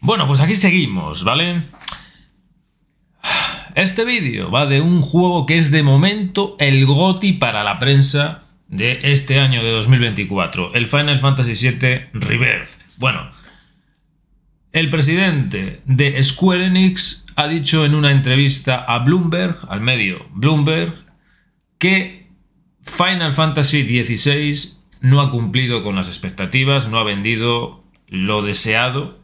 Bueno, pues aquí seguimos, ¿vale? Este vídeo va de un juego que es de momento el GOTI para la prensa de este año de 2024, el Final Fantasy VII Rebirth. Bueno, el presidente de Square Enix ha dicho en una entrevista a Bloomberg, al medio Bloomberg, que Final Fantasy XVI no ha cumplido con las expectativas, no ha vendido lo deseado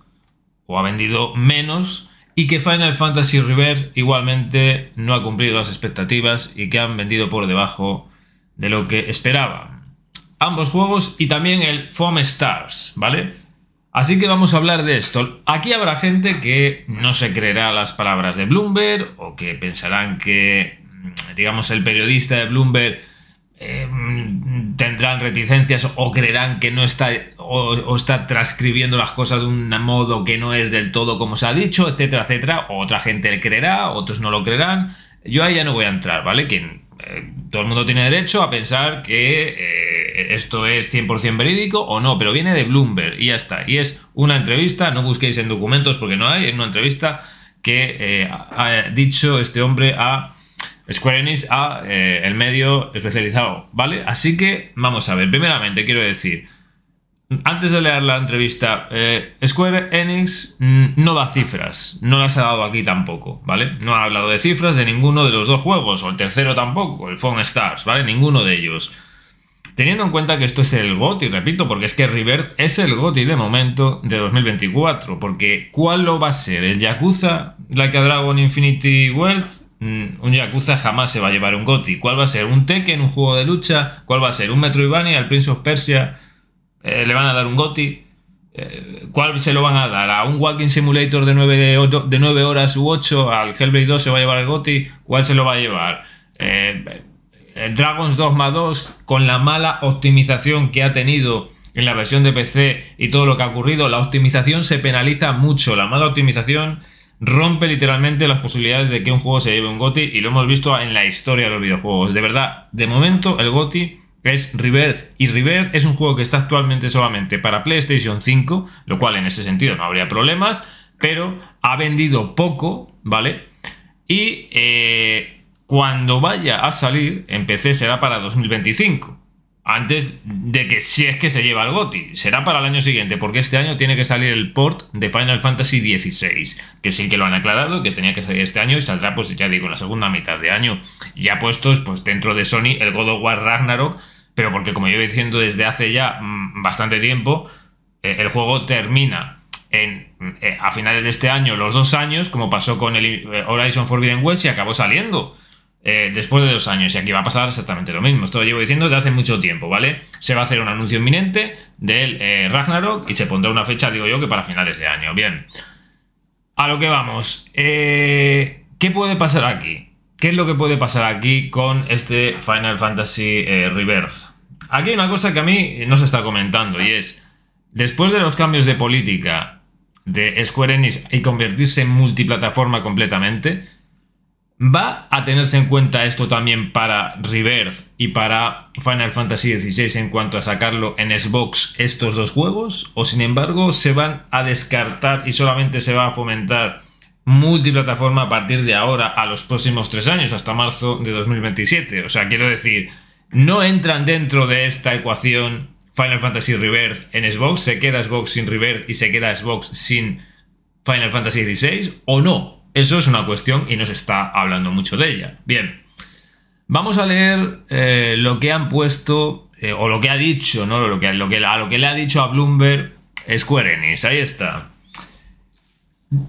o ha vendido menos y que Final Fantasy Reverse igualmente no ha cumplido las expectativas y que han vendido por debajo de lo que esperaba. Ambos juegos y también el Foam Stars, ¿vale? Así que vamos a hablar de esto. Aquí habrá gente que no se creerá las palabras de Bloomberg o que pensarán que, digamos, el periodista de Bloomberg Em, tendrán reticencias o creerán que no está o, está transcribiendo las cosas de un modo que no es del todo como se ha dicho, etcétera, etcétera. Otra gente le creerá, otros no lo creerán. Yo ahí ya no voy a entrar, ¿vale? Que, eh, todo el mundo tiene derecho a pensar que eh, esto es 100% verídico o no, pero viene de Bloomberg y ya está. Y es una entrevista, no busquéis en documentos porque no hay, en una entrevista que eh, ha dicho este hombre a Square Enix a eh, el medio especializado, ¿vale? Así que vamos a ver, primeramente quiero decir, antes de leer la entrevista, eh, Square Enix mm, no da cifras, no las ha dado aquí tampoco, ¿vale? No ha hablado de cifras de ninguno de los dos juegos, o el tercero tampoco, el Phone Stars, ¿vale? Ninguno de ellos. Teniendo en cuenta que esto es el GOTI, repito, porque es que River es el GOTI de momento de 2024, porque ¿cuál lo va a ser? ¿El Yakuza? ¿Like Dragon Infinity Wealth? Mm, un Yakuza jamás se va a llevar un GOTI. ¿Cuál va a ser? ¿Un Tekken? ¿Un juego de lucha? ¿Cuál va a ser? ¿Un Metro Metroidvania? ¿Al Prince of Persia? Eh, ¿Le van a dar un GOTI? Eh, ¿Cuál se lo van a dar? ¿A un Walking Simulator de 9, de, de 9 horas u 8? ¿Al Hellbreak 2 se va a llevar el GOTI? ¿Cuál se lo va a llevar? Eh, eh Dragons Dogma 2, con la mala optimización que ha tenido en la versión de PC y todo lo que ha ocurrido, la optimización se penaliza mucho. La mala optimización rompe literalmente las posibilidades de que un juego se lleve un GOTI y lo hemos visto en la historia de los videojuegos. De verdad, de momento el GOTI es river y river es un juego que está actualmente solamente para PlayStation 5, lo cual en ese sentido no habría problemas, pero ha vendido poco, ¿vale? Y eh, cuando vaya a salir en PC será para 2025 antes de que si es que se lleva el GOTI. Será para el año siguiente, porque este año tiene que salir el port de Final Fantasy XVI, que sí que lo han aclarado, que tenía que salir este año y saldrá, pues ya digo, en la segunda mitad de año. Ya puestos, pues dentro de Sony, el God of War Ragnarok, pero porque como yo he diciendo desde hace ya mm, bastante tiempo, eh, el juego termina en, eh, a finales de este año, los dos años, como pasó con el eh, Horizon Forbidden West y acabó saliendo. Eh, después de dos años. Y aquí va a pasar exactamente lo mismo. Esto lo llevo diciendo desde hace mucho tiempo, ¿vale? Se va a hacer un anuncio inminente del eh, Ragnarok y se pondrá una fecha, digo yo, que para finales de año. Bien. A lo que vamos. Eh, ¿Qué puede pasar aquí? ¿Qué es lo que puede pasar aquí con este Final Fantasy Reverse? Aquí hay una cosa que a mí no se está comentando y es, después de los cambios de política de Square Enix y convertirse en multiplataforma completamente, Va a tenerse en cuenta esto también para Rebirth y para Final Fantasy XVI en cuanto a sacarlo en Xbox estos dos juegos, o sin embargo se van a descartar y solamente se va a fomentar multiplataforma a partir de ahora a los próximos tres años, hasta marzo de 2027. O sea, quiero decir, no entran dentro de esta ecuación Final Fantasy Rebirth en Xbox, se queda Xbox sin Rebirth y se queda Xbox sin Final Fantasy XVI, o no, eso es una cuestión y no se está hablando mucho de ella. Bien, vamos a leer eh, lo que han puesto, eh, o lo que ha dicho, ¿no? Lo que, a lo que le ha dicho a Bloomberg Square Enix, ahí está.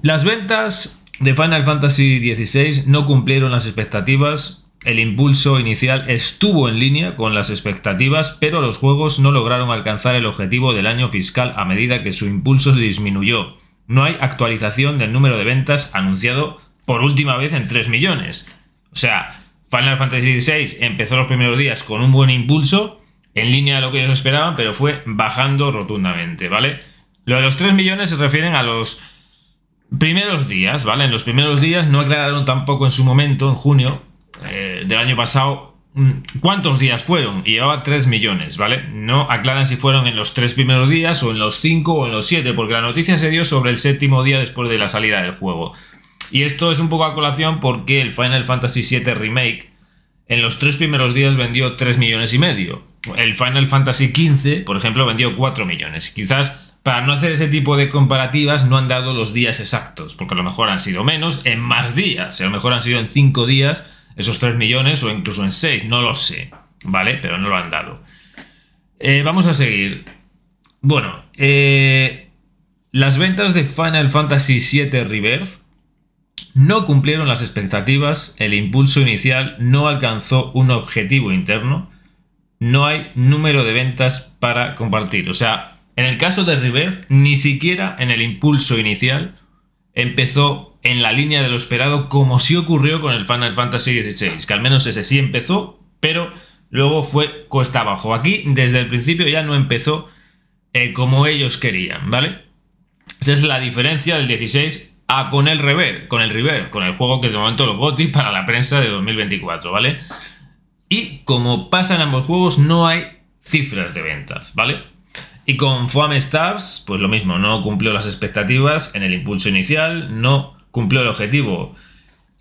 Las ventas de Final Fantasy XVI no cumplieron las expectativas. El impulso inicial estuvo en línea con las expectativas, pero los juegos no lograron alcanzar el objetivo del año fiscal a medida que su impulso disminuyó no hay actualización del número de ventas anunciado por última vez en 3 millones. O sea, Final Fantasy XVI empezó los primeros días con un buen impulso, en línea de lo que ellos esperaban, pero fue bajando rotundamente, ¿vale? Lo de los 3 millones se refieren a los primeros días, ¿vale? En los primeros días no aclararon tampoco en su momento, en junio eh, del año pasado, Mm, cuántos días fueron y llevaba 3 millones, ¿vale? No aclaran si fueron en los 3 primeros días o en los 5 o en los 7, porque la noticia se dio sobre el séptimo día después de la salida del juego. Y esto es un poco a colación porque el Final Fantasy VII Remake en los 3 primeros días vendió 3 millones y medio. El Final Fantasy XV, por ejemplo, vendió 4 millones. Quizás para no hacer ese tipo de comparativas no han dado los días exactos, porque a lo mejor han sido menos en más días, a lo mejor han sido en 5 días esos 3 millones o incluso en 6, no lo sé, ¿vale? Pero no lo han dado. Eh, vamos a seguir. Bueno, eh, las ventas de Final Fantasy VII Reverse no cumplieron las expectativas, el impulso inicial no alcanzó un objetivo interno, no hay número de ventas para compartir. O sea, en el caso de Reverse, ni siquiera en el impulso inicial empezó en la línea de lo esperado, como sí ocurrió con el Final Fantasy XVI, que al menos ese sí empezó, pero luego fue cuesta abajo. Aquí, desde el principio, ya no empezó eh, como ellos querían, ¿vale? Esa es la diferencia del 16 a con el Reverb, con el River, con el juego que es de momento el GOTI para la prensa de 2024, ¿vale? Y como pasa en ambos juegos, no hay cifras de ventas, ¿vale? Y con Foam Stars, pues lo mismo, no cumplió las expectativas en el impulso inicial, no cumplió el objetivo.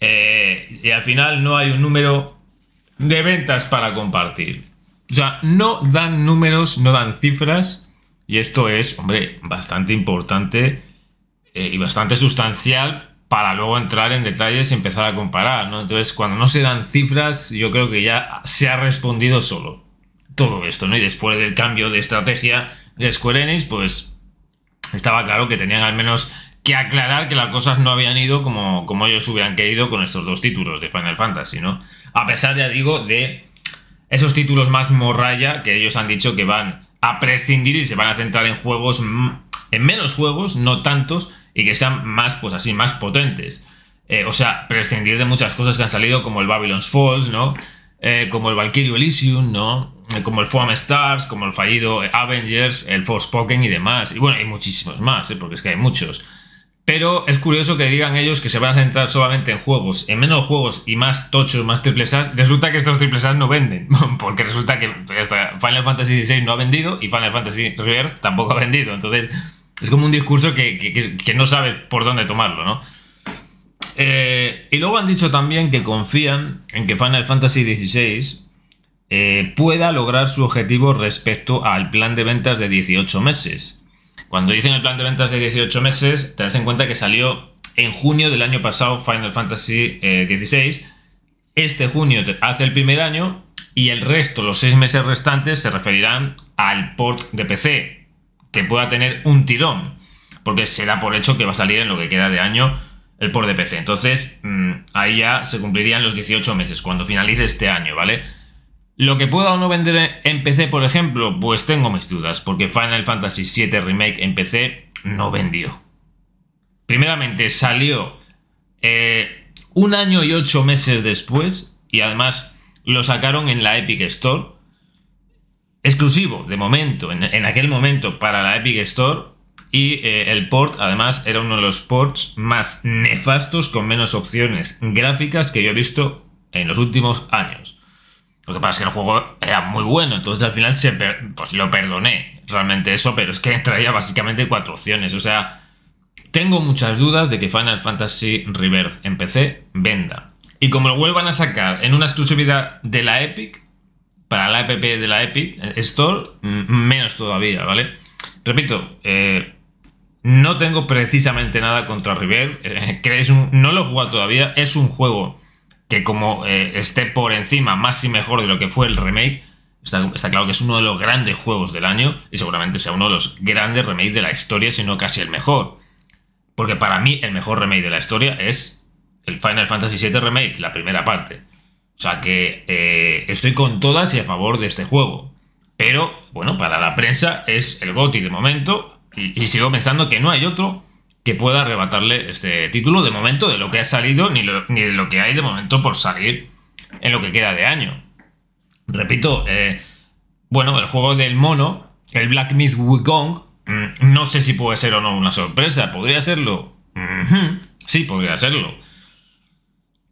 Eh, y al final no hay un número de ventas para compartir. O sea, no dan números, no dan cifras. Y esto es, hombre, bastante importante eh, y bastante sustancial para luego entrar en detalles y empezar a comparar, ¿no? Entonces, cuando no se dan cifras, yo creo que ya se ha respondido solo todo esto, ¿no? Y después del cambio de estrategia de Square Enix, pues estaba claro que tenían al menos que aclarar que las cosas no habían ido como, como ellos hubieran querido con estos dos títulos de Final Fantasy, ¿no? A pesar, ya digo, de esos títulos más morraya que ellos han dicho que van a prescindir y se van a centrar en juegos, en menos juegos, no tantos, y que sean más, pues así, más potentes. Eh, o sea, prescindir de muchas cosas que han salido, como el Babylon's Falls, ¿no? Eh, como el Valkyrie Elysium, ¿no? Eh, como el Foam Stars, como el fallido Avengers, el Force Pokémon y demás. Y bueno, hay muchísimos más, porque es que hay muchos. Pero es curioso que digan ellos que se van a centrar solamente en juegos, en menos juegos y más tochos, más triple A. Resulta que estos triple A no venden, porque resulta que Final Fantasy XVI no ha vendido y Final Fantasy River tampoco ha vendido. Entonces, es como un discurso que, no sabes por dónde tomarlo, ¿no? Eh, y luego han dicho también que confían en que Final Fantasy XVI eh, pueda lograr su objetivo respecto al plan de ventas de 18 meses. Cuando dicen el plan de ventas de 18 meses, te das en cuenta que salió en junio del año pasado Final Fantasy XVI. Eh, este junio hace el primer año y el resto, los seis meses restantes, se referirán al port de PC, que pueda tener un tirón, porque se da por hecho que va a salir en lo que queda de año el port de PC. Entonces, mm, ahí ya se cumplirían los 18 meses, cuando finalice este año, ¿vale? Lo que pueda o no vender en PC, por ejemplo, pues tengo mis dudas, porque Final Fantasy VII Remake en PC no vendió. Primeramente salió eh, un año y ocho meses después, y además lo sacaron en la Epic Store, exclusivo de momento, en, aquel momento para la Epic Store, y eh, el port, además, era uno de los ports más nefastos con menos opciones gráficas que yo he visto en los últimos años. Lo que pasa es que el juego era muy bueno, entonces al final pues lo perdoné realmente eso, pero es que traía básicamente cuatro opciones. O sea, tengo muchas dudas de que Final Fantasy Rebirth en PC venda. Y como lo vuelvan a sacar en una exclusividad de la Epic, para la app de la Epic eh, Store, menos todavía, ¿vale? Repito, eh, no tengo precisamente nada contra Rebirth, eh, no lo he jugado todavía, es un juego que como eh, esté por encima más y mejor de lo que fue el remake, está, claro que es uno de los grandes juegos del año y seguramente sea uno de los grandes remakes de la historia, sino casi el mejor. Porque para mí el mejor remake de la historia es el Final Fantasy VII Remake, la primera parte. O sea que eh, estoy con todas y a favor de este juego. Pero, bueno, para la prensa es el GOTI de momento y sigo pensando que no hay otro que pueda arrebatarle este título de momento de lo que ha salido ni, de lo que hay de momento por salir en lo que queda de año. Repito, eh, bueno, el juego del mono, el Black Myth Wukong, mm, no sé si puede ser o no una sorpresa, podría serlo. Sí, podría serlo.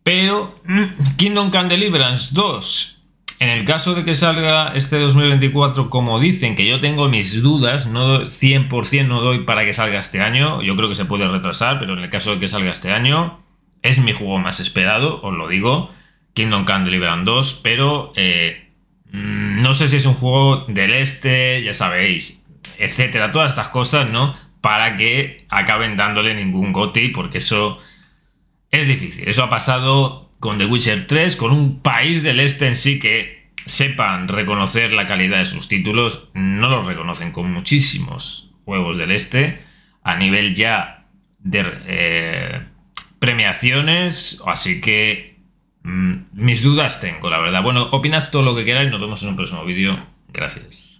Pero mm, Kingdom Come Deliverance 2 en el caso de que salga este 2024, como dicen, que yo tengo mis dudas, no 100% no doy para que salga este año, yo creo que se puede retrasar, pero en el caso de que salga este año, es mi juego más esperado, os lo digo, Kingdom Come Deliverance 2, pero eh, no sé si es un juego del este, ya sabéis, etcétera, todas estas cosas, ¿no? Para que acaben dándole ningún goti, porque eso es difícil, eso ha pasado con The Witcher 3, con un país del este en sí que sepan reconocer la calidad de sus títulos, no los reconocen con muchísimos juegos del este, a nivel ya de eh, premiaciones, así que mm, mis dudas tengo, la verdad. Bueno, opinad todo lo que queráis, nos vemos en un próximo vídeo, gracias.